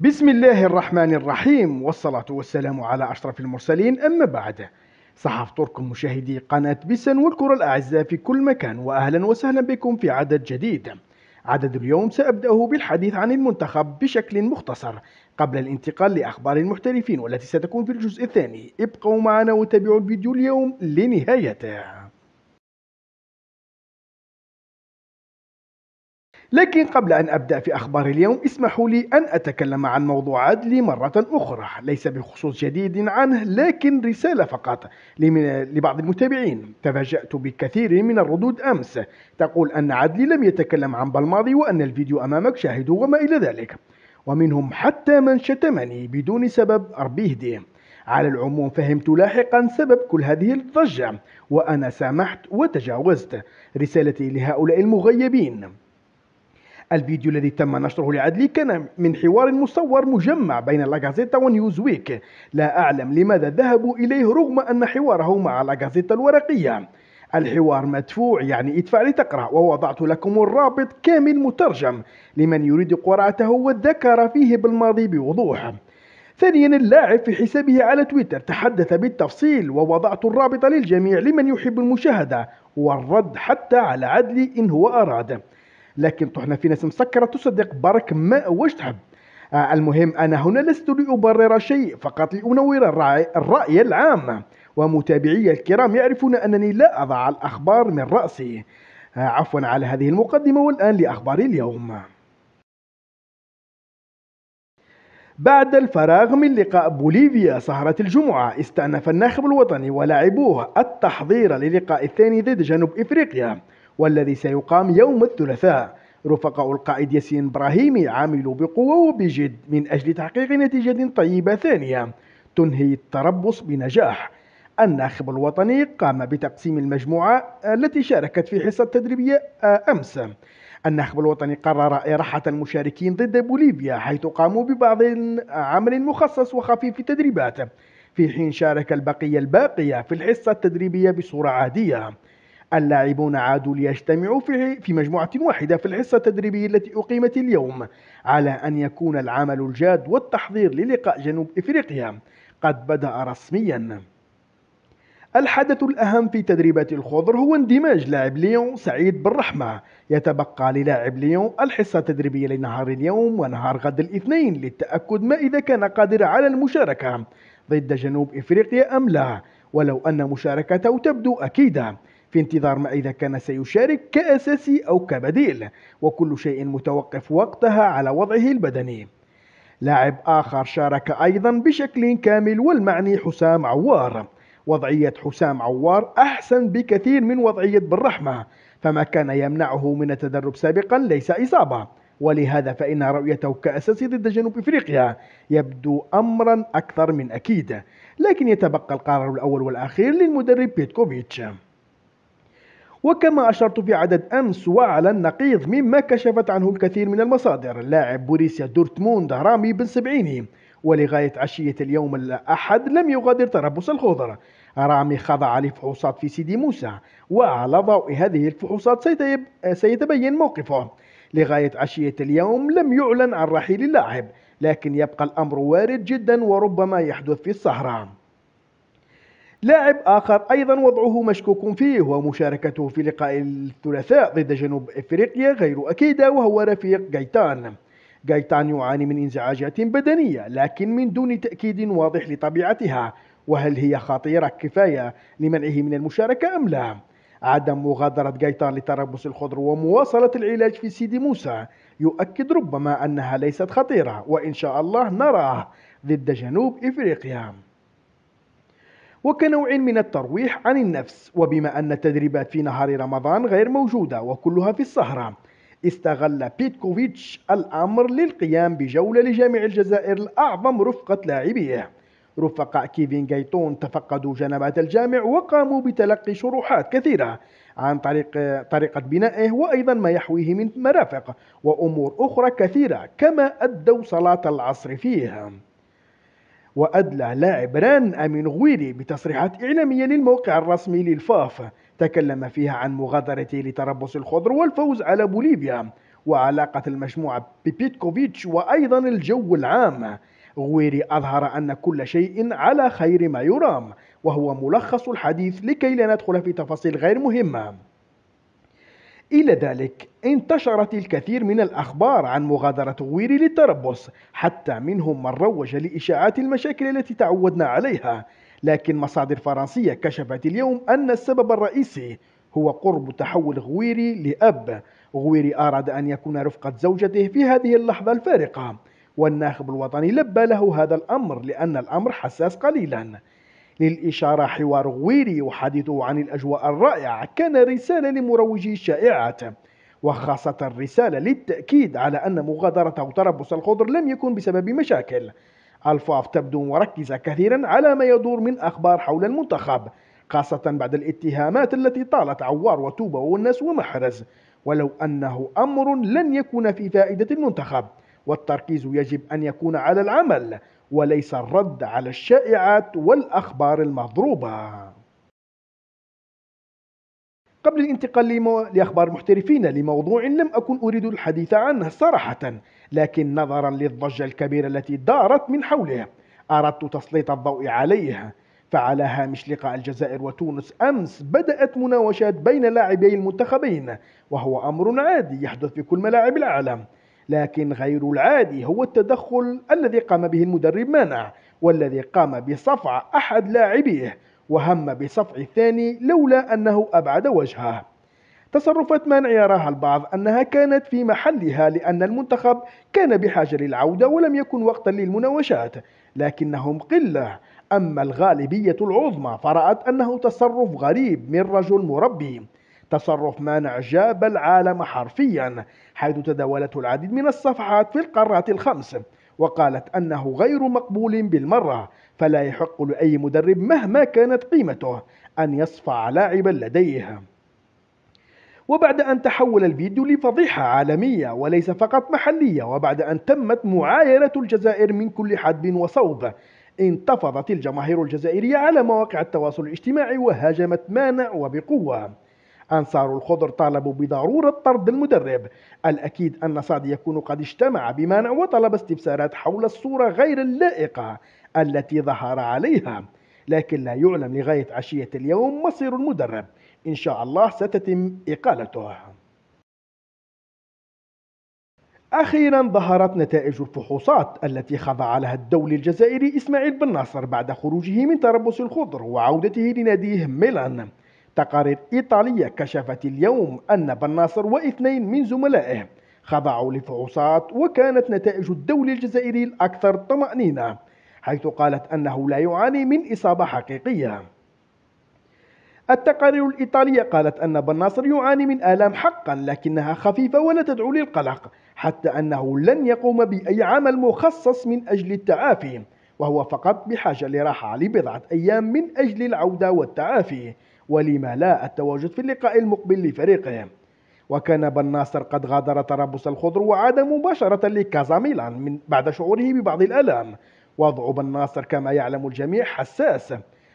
بسم الله الرحمن الرحيم والصلاة والسلام على أشرف المرسلين أما بعد صحف طوركم مشاهدي قناة بيسن والكرة الأعزاء في كل مكان وأهلا وسهلا بكم في عدد جديد عدد اليوم سأبدأه بالحديث عن المنتخب بشكل مختصر قبل الانتقال لأخبار المحترفين والتي ستكون في الجزء الثاني ابقوا معنا وتابعوا الفيديو اليوم لنهايته لكن قبل أن أبدأ في أخبار اليوم اسمحوا لي أن أتكلم عن موضوع عدلي مرة أخرى ليس بخصوص جديد عنه لكن رسالة فقط لبعض المتابعين تفاجأت بكثير من الردود أمس تقول أن عدلي لم يتكلم عن بالماضي وأن الفيديو أمامك شاهده وما إلى ذلك ومنهم حتى من شتمني بدون سبب أربيه دي على العموم فهمت لاحقا سبب كل هذه الضجة وأنا سامحت وتجاوزت رسالتي لهؤلاء المغيبين الفيديو الذي تم نشره لعدلي كان من حوار مصور مجمع بين لاغازيتا ونيوزويك لا أعلم لماذا ذهبوا إليه رغم أن حواره مع لاغازيتا الورقية الحوار مدفوع يعني ادفع لتقرأ ووضعت لكم الرابط كامل مترجم لمن يريد قراءته وذكر فيه بالماضي بوضوح ثانيا اللاعب في حسابه على تويتر تحدث بالتفصيل ووضعت الرابط للجميع لمن يحب المشاهدة والرد حتى على عدلي إن هو أراد لكن طحنا في ناس مسكرة تصدق برك ما واش تحب آه، المهم أنا هنا لست لأبرر شيء فقط لأنور الرأي العام ومتابعي الكرام يعرفون أنني لا أضع الأخبار من رأسي آه، عفوا على هذه المقدمة والآن لأخبار اليوم بعد الفراغ من لقاء بوليفيا سهرة الجمعة استأنف الناخب الوطني ولاعبوه التحضير للقاء الثاني ضد جنوب إفريقيا والذي سيقام يوم الثلاثاء رفقاء القائد ياسين إبراهيمي عملوا بقوة وبجد من أجل تحقيق نتيجة طيبة ثانية تنهي التربص بنجاح الناخب الوطني قام بتقسيم المجموعة التي شاركت في حصة تدريبية أمس الناخب الوطني قرر إراحة المشاركين ضد بوليفيا حيث قاموا ببعض عمل مخصص وخفيف التدريبات في حين شارك البقية الباقية في الحصة التدريبية بصورة عادية اللاعبون عادوا ليجتمعوا في مجموعة واحدة في الحصة التدريبية التي أقيمت اليوم على أن يكون العمل الجاد والتحضير للقاء جنوب إفريقيا قد بدأ رسمياً الحدث الأهم في تدريبات الخضر هو اندماج لاعب ليون سعيد بالرحمة يتبقى للاعب ليون الحصة التدريبية لنهار اليوم ونهار غد الاثنين للتأكد ما إذا كان قادر على المشاركة ضد جنوب إفريقيا أم لا ولو أن مشاركته تبدو أكيدة في انتظار ما إذا كان سيشارك كأساسي أو كبديل وكل شيء متوقف وقتها على وضعه البدني لاعب آخر شارك أيضا بشكل كامل والمعني حسام عوار وضعية حسام عوار أحسن بكثير من وضعية بالرحمة فما كان يمنعه من التدرب سابقا ليس إصابة ولهذا فإن رؤيته كأساسي ضد جنوب إفريقيا يبدو أمرا أكثر من أكيد لكن يتبقى القرار الأول والأخير للمدرب بيتكوفيتش وكما أشرت في عدد أمس وعلى النقيض مما كشفت عنه الكثير من المصادر لاعب بوريسيا دورتموند رامي بن سبعيني ولغاية عشية اليوم الأحد لم يغادر تربص الخضر رامي خضع لفحوصات في سيدي موسى وعلى ضوء هذه الفحوصات سيتبين موقفه لغاية عشية اليوم لم يعلن عن رحيل اللاعب لكن يبقى الأمر وارد جدا وربما يحدث في السهرة لاعب آخر أيضا وضعه مشكوك فيه ومشاركته في لقاء الثلاثاء ضد جنوب إفريقيا غير أكيدة وهو رفيق جايتان جايتان يعاني من انزعاجات بدنية لكن من دون تأكيد واضح لطبيعتها وهل هي خطيرة كفاية لمنعه من المشاركة أم لا؟ عدم مغادرة جايتان لتربص الخضر ومواصلة العلاج في سيدي موسى يؤكد ربما أنها ليست خطيرة وإن شاء الله نراه ضد جنوب إفريقيا وكنوع من الترويح عن النفس وبما أن التدريبات في نهار رمضان غير موجودة وكلها في السهرة استغل بيتكوفيتش الأمر للقيام بجولة لجامع الجزائر الأعظم رفقة لاعبيه رفقاء كيفين جايتون تفقدوا جنبات الجامع وقاموا بتلقي شروحات كثيرة عن طريق طريقة بنائه وأيضا ما يحويه من مرافق وأمور أخرى كثيرة كما أدوا صلاة العصر فيها وأدلى لاعب ران أمين غويري بتصريحات إعلامية للموقع الرسمي للفاف تكلم فيها عن مغادرته لتربص الخضر والفوز على بوليفيا وعلاقة المجموعة ببيتكوفيتش وأيضا الجو العام غويري أظهر أن كل شيء على خير ما يرام وهو ملخص الحديث لكي لا ندخل في تفاصيل غير مهمة إلى ذلك انتشرت الكثير من الأخبار عن مغادرة غويري للتربص حتى منهم من روج لإشاعات المشاكل التي تعودنا عليها لكن مصادر فرنسية كشفت اليوم أن السبب الرئيسي هو قرب تحول غويري لأب غويري أراد أن يكون رفقة زوجته في هذه اللحظة الفارقة والناخب الوطني لبى له هذا الأمر لأن الأمر حساس قليلاً للإشارة حوار غويري يحدثه عن الأجواء الرائعة كان رسالة لمروجي الشائعات وخاصة الرسالة للتأكيد على أن مغادرته تربص الخضر لم يكن بسبب مشاكل ألفاف تبدو مركزة كثيرا على ما يدور من أخبار حول المنتخب خاصة بعد الاتهامات التي طالت عوار وتوبة والناس ومحرز ولو أنه أمر لن يكون في فائدة المنتخب والتركيز يجب أن يكون على العمل وليس الرد على الشائعات والأخبار المضروبة قبل الانتقال لأخبار محترفين لموضوع لم أكن أريد الحديث عنه صراحة لكن نظرا للضجة الكبيرة التي دارت من حوله أردت تسليط الضوء عليه فعلى هامش لقاء الجزائر وتونس أمس بدأت مناوشات بين لاعبي المنتخبين وهو أمر عادي يحدث في كل ملاعب العالم لكن غير العادي هو التدخل الذي قام به المدرب مانع والذي قام بصفع أحد لاعبيه وهم بصفع الثاني لولا أنه أبعد وجهه تصرفات مانع يراها البعض أنها كانت في محلها لأن المنتخب كان بحاجة للعودة ولم يكن وقتا للمناوشات لكنهم قلة أما الغالبية العظمى فرأت أنه تصرف غريب من رجل مربي تصرف مانع جاب العالم حرفيا حيث تداولته العديد من الصفحات في القارات الخمس وقالت أنه غير مقبول بالمرة فلا يحق لأي مدرب مهما كانت قيمته أن يصفع لاعبا لديه وبعد أن تحول الفيديو لفضيحة عالمية وليس فقط محلية وبعد أن تمت معاينه الجزائر من كل حدب وصوب انتفضت الجماهير الجزائرية على مواقع التواصل الاجتماعي وهاجمت مانع وبقوة أنصار الخضر طالبوا بضرورة طرد المدرب الأكيد أن صاد يكون قد اجتمع بمانع وطلب استفسارات حول الصورة غير اللائقة التي ظهر عليها لكن لا يعلم لغاية عشية اليوم مصير المدرب إن شاء الله ستتم إقالته أخيرا ظهرت نتائج الفحوصات التي خضع لها الدولي الجزائري إسماعيل بن ناصر بعد خروجه من تربص الخضر وعودته لناديه ميلان تقارير إيطالية كشفت اليوم أن بن ناصر واثنين من زملائه خضعوا لفحوصات وكانت نتائج الدولي الجزائري الأكثر طمأنينة حيث قالت أنه لا يعاني من إصابة حقيقية التقارير الإيطالية قالت أن بن ناصر يعاني من آلام حقا لكنها خفيفة ولا تدعو للقلق حتى أنه لن يقوم بأي عمل مخصص من أجل التعافي وهو فقط بحاجة لراحة لبضعة أيام من أجل العودة والتعافي ولما لا التواجد في اللقاء المقبل لفريقه وكان بن ناصر قد غادر طرابلس الخضر وعاد مباشرة لكازا ميلان من بعد شعوره ببعض الآلام وضع بن ناصر كما يعلم الجميع حساس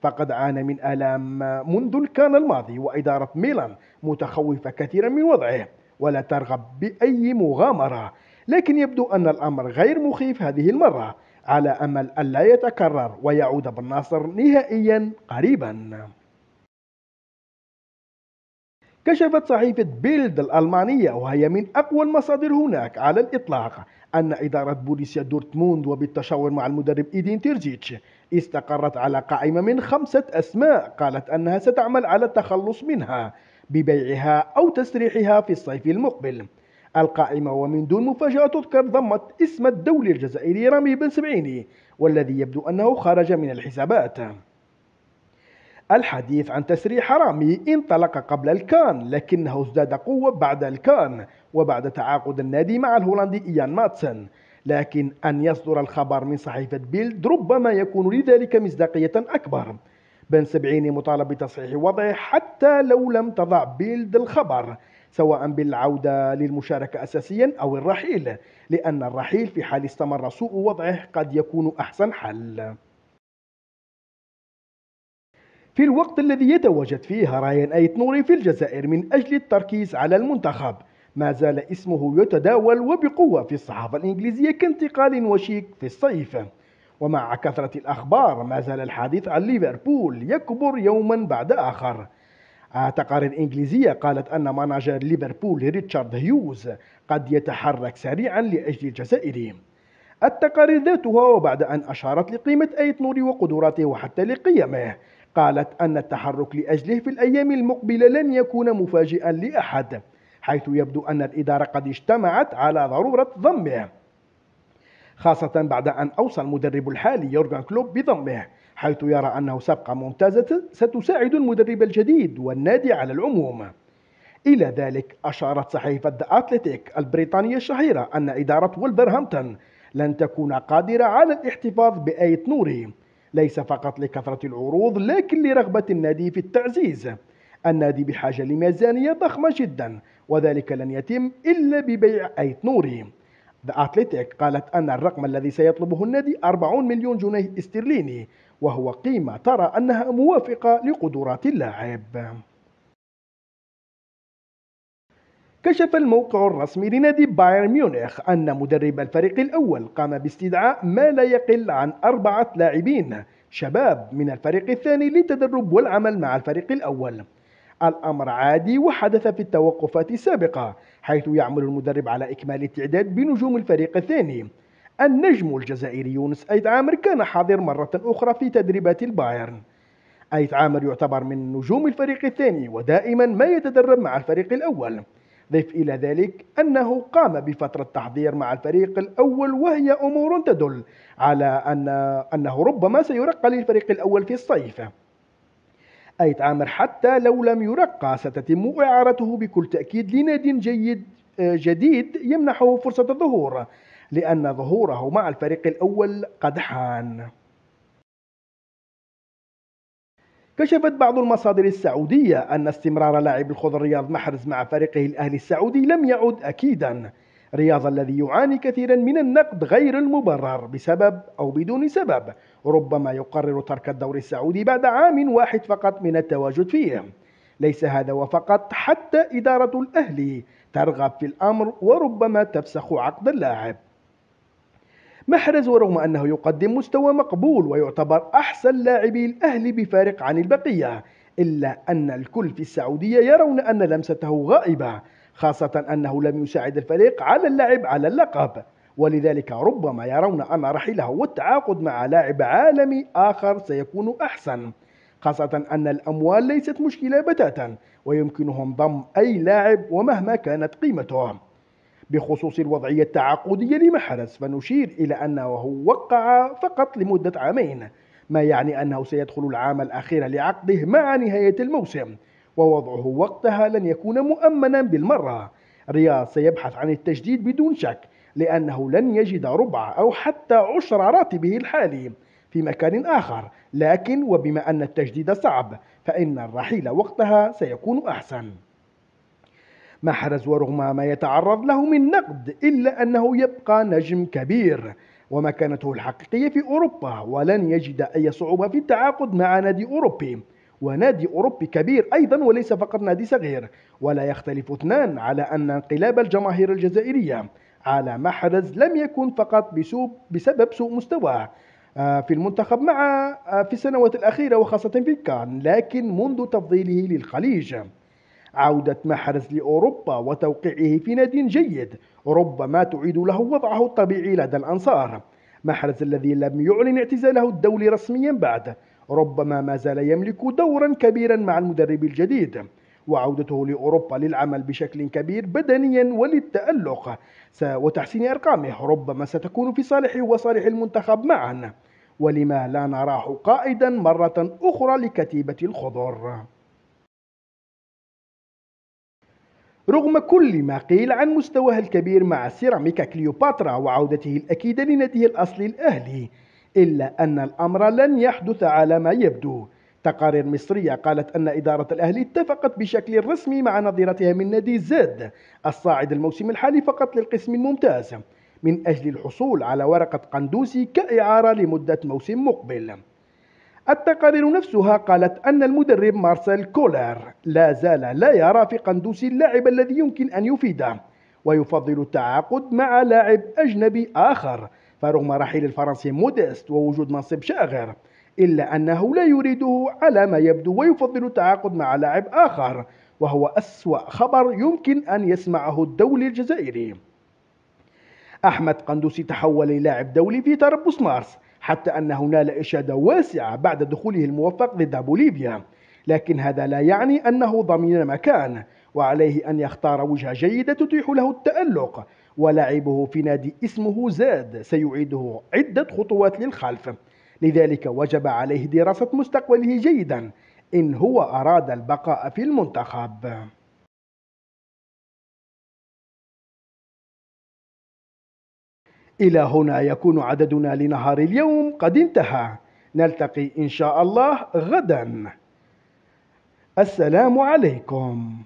فقد عانى من آلام منذ الكان الماضي وإدارة ميلان متخوفة كثيرا من وضعه ولا ترغب بأي مغامرة لكن يبدو أن الأمر غير مخيف هذه المرة على أمل ألا يتكرر ويعود بن ناصر نهائيا قريبا كشفت صحيفة بيلد الألمانية وهي من أقوى المصادر هناك على الإطلاق أن إدارة بوليسيا دورتموند وبالتشاور مع المدرب إيدين تيرجيتش استقرت على قائمة من خمسة أسماء قالت أنها ستعمل على التخلص منها ببيعها أو تسريحها في الصيف المقبل القائمة ومن دون مفاجأة تذكر ضمت اسم الدولي الجزائري رامي بن سبعيني والذي يبدو أنه خرج من الحسابات الحديث عن تسريح حرامي انطلق قبل الكان لكنه ازداد قوة بعد الكان وبعد تعاقد النادي مع الهولندي إيان ماتسن لكن أن يصدر الخبر من صحيفة بيلد ربما يكون لذلك مصداقية أكبر بن سبعيني مطالب بتصحيح وضعه حتى لو لم تضع بيلد الخبر سواء بالعودة للمشاركة أساسيا أو الرحيل لأن الرحيل في حال استمر سوء وضعه قد يكون أحسن حل في الوقت الذي يتواجد فيه رايان أيت نوري في الجزائر من أجل التركيز على المنتخب ما زال اسمه يتداول وبقوة في الصحافة الإنجليزية كانتقال وشيك في الصيف ومع كثرة الأخبار ما زال الحديث عن ليفربول يكبر يوما بعد آخر تقارير الإنجليزية قالت أن مناجر ليفربول ريتشارد هيوز قد يتحرك سريعا لأجل الجزائري التقارير ذاتها وبعد أن أشارت لقيمة أيت نوري وقدراته وحتى لقيمه قالت أن التحرك لأجله في الأيام المقبلة لن يكون مفاجئا لأحد حيث يبدو أن الإدارة قد اجتمعت على ضرورة ضمه خاصة بعد أن أوصى المدرب الحالي يورغان كلوب بضمه حيث يرى أنه صفقة ممتازة ستساعد المدرب الجديد والنادي على العموم إلى ذلك أشارت صحيفة أتلتيك البريطانية الشهيرة أن إدارة ولفرهامبتون لن تكون قادرة على الاحتفاظ بآية نوري ليس فقط لكثرة العروض لكن لرغبة النادي في التعزيز النادي بحاجة لميزانية ضخمة جدا وذلك لن يتم إلا ببيع أيت نوري ذا أتليتيك قالت أن الرقم الذي سيطلبه النادي 40 مليون جنيه استرليني وهو قيمة ترى أنها موافقة لقدرات اللاعب كشف الموقع الرسمي لنادي بايرن ميونخ أن مدرب الفريق الأول قام باستدعاء ما لا يقل عن أربعة لاعبين شباب من الفريق الثاني للتدرب والعمل مع الفريق الأول الأمر عادي وحدث في التوقفات السابقة حيث يعمل المدرب على إكمال التعداد بنجوم الفريق الثاني النجم الجزائري يونس أيت عامر كان حاضر مرة أخرى في تدريبات البايرن أيت عامر يعتبر من نجوم الفريق الثاني ودائما ما يتدرب مع الفريق الأول ضف إلى ذلك أنه قام بفترة تحضير مع الفريق الأول وهي أمور تدل على أن أنه ربما سيرقى للفريق الأول في الصيف أيت عامر حتى لو لم يرقى ستتم إعارته بكل تأكيد لنادي جيد آه، جديد يمنحه فرصة الظهور لأن ظهوره مع الفريق الأول قد حان كشفت بعض المصادر السعودية أن استمرار لاعب الخضر رياض محرز مع فريقه الأهلي السعودي لم يعد أكيدا رياض الذي يعاني كثيرا من النقد غير المبرر بسبب أو بدون سبب ربما يقرر ترك الدوري السعودي بعد عام واحد فقط من التواجد فيه ليس هذا وفقط حتى إدارة الأهلي ترغب في الأمر وربما تفسخ عقد اللاعب محرز ورغم أنه يقدم مستوى مقبول ويعتبر أحسن لاعبي الأهلي بفارق عن البقية إلا أن الكل في السعودية يرون أن لمسته غائبة خاصة أنه لم يساعد الفريق على اللعب على اللقب ولذلك ربما يرون أن رحيله والتعاقد مع لاعب عالمي آخر سيكون أحسن خاصة أن الأموال ليست مشكلة بتاتا ويمكنهم ضم أي لاعب ومهما كانت قيمته بخصوص الوضعية التعاقدية لمحرز فنشير إلى أنه وقع فقط لمدة عامين ما يعني أنه سيدخل العام الأخير لعقده مع نهاية الموسم ووضعه وقتها لن يكون مؤمنا بالمرة رياض سيبحث عن التجديد بدون شك لأنه لن يجد ربع أو حتى عشر راتبه الحالي في مكان آخر لكن وبما أن التجديد صعب فإن الرحيل وقتها سيكون أحسن محرز ورغم ما يتعرض له من نقد إلا أنه يبقى نجم كبير ومكانته الحقيقية في أوروبا ولن يجد أي صعوبة في التعاقد مع نادي أوروبي ونادي أوروبي كبير أيضا وليس فقط نادي صغير ولا يختلف اثنان على أن انقلاب الجماهير الجزائرية على محرز لم يكن فقط بسبب سوء مستواه آه، في المنتخب مع آه، في السنوات الأخيرة وخاصة في كان لكن منذ تفضيله للخليج عودة محرز لأوروبا وتوقيعه في نادي جيد ربما تعيد له وضعه الطبيعي لدى الأنصار محرز الذي لم يعلن اعتزاله الدولي رسميا بعد ربما ما زال يملك دورا كبيرا مع المدرب الجديد وعودته لأوروبا للعمل بشكل كبير بدنيا وللتألق وتحسين أرقامه ربما ستكون في صالحه وصالح المنتخب معا ولما لا نراه قائدا مرة أخرى لكتيبة الخضر رغم كل ما قيل عن مستواها الكبير مع سيراميكا كليوباترا وعودته الأكيدة لناديه الأصلي الأهلي إلا أن الأمر لن يحدث على ما يبدو تقارير مصرية قالت أن إدارة الأهلي اتفقت بشكل رسمي مع نظيرتها من نادي زد الصاعد الموسم الحالي فقط للقسم الممتاز من أجل الحصول على ورقة قندوسي كإعارة لمدة موسم مقبل التقارير نفسها قالت أن المدرب مارسيل كولر لا زال لا يرى في قندوسي اللاعب الذي يمكن أن يفيده ويفضل التعاقد مع لاعب أجنبي آخر فرغم رحيل الفرنسي موديست ووجود منصب شاغر إلا أنه لا يريده على ما يبدو ويفضل التعاقد مع لاعب آخر وهو أسوأ خبر يمكن أن يسمعه الدولي الجزائري أحمد قندوسي تحول للاعب دولي في تربص مارس حتى أنه نال إشادة واسعة بعد دخوله الموفق ضد بوليفيا لكن هذا لا يعني أنه ضمين مكان وعليه أن يختار وجهة جيدة تتيح له التألق ولعبه في نادي اسمه زاد سيعيده عدة خطوات للخلف لذلك وجب عليه دراسة مستقبله جيدا إن هو أراد البقاء في المنتخب إلى هنا يكون عددنا لنهار اليوم قد انتهى نلتقي إن شاء الله غدا السلام عليكم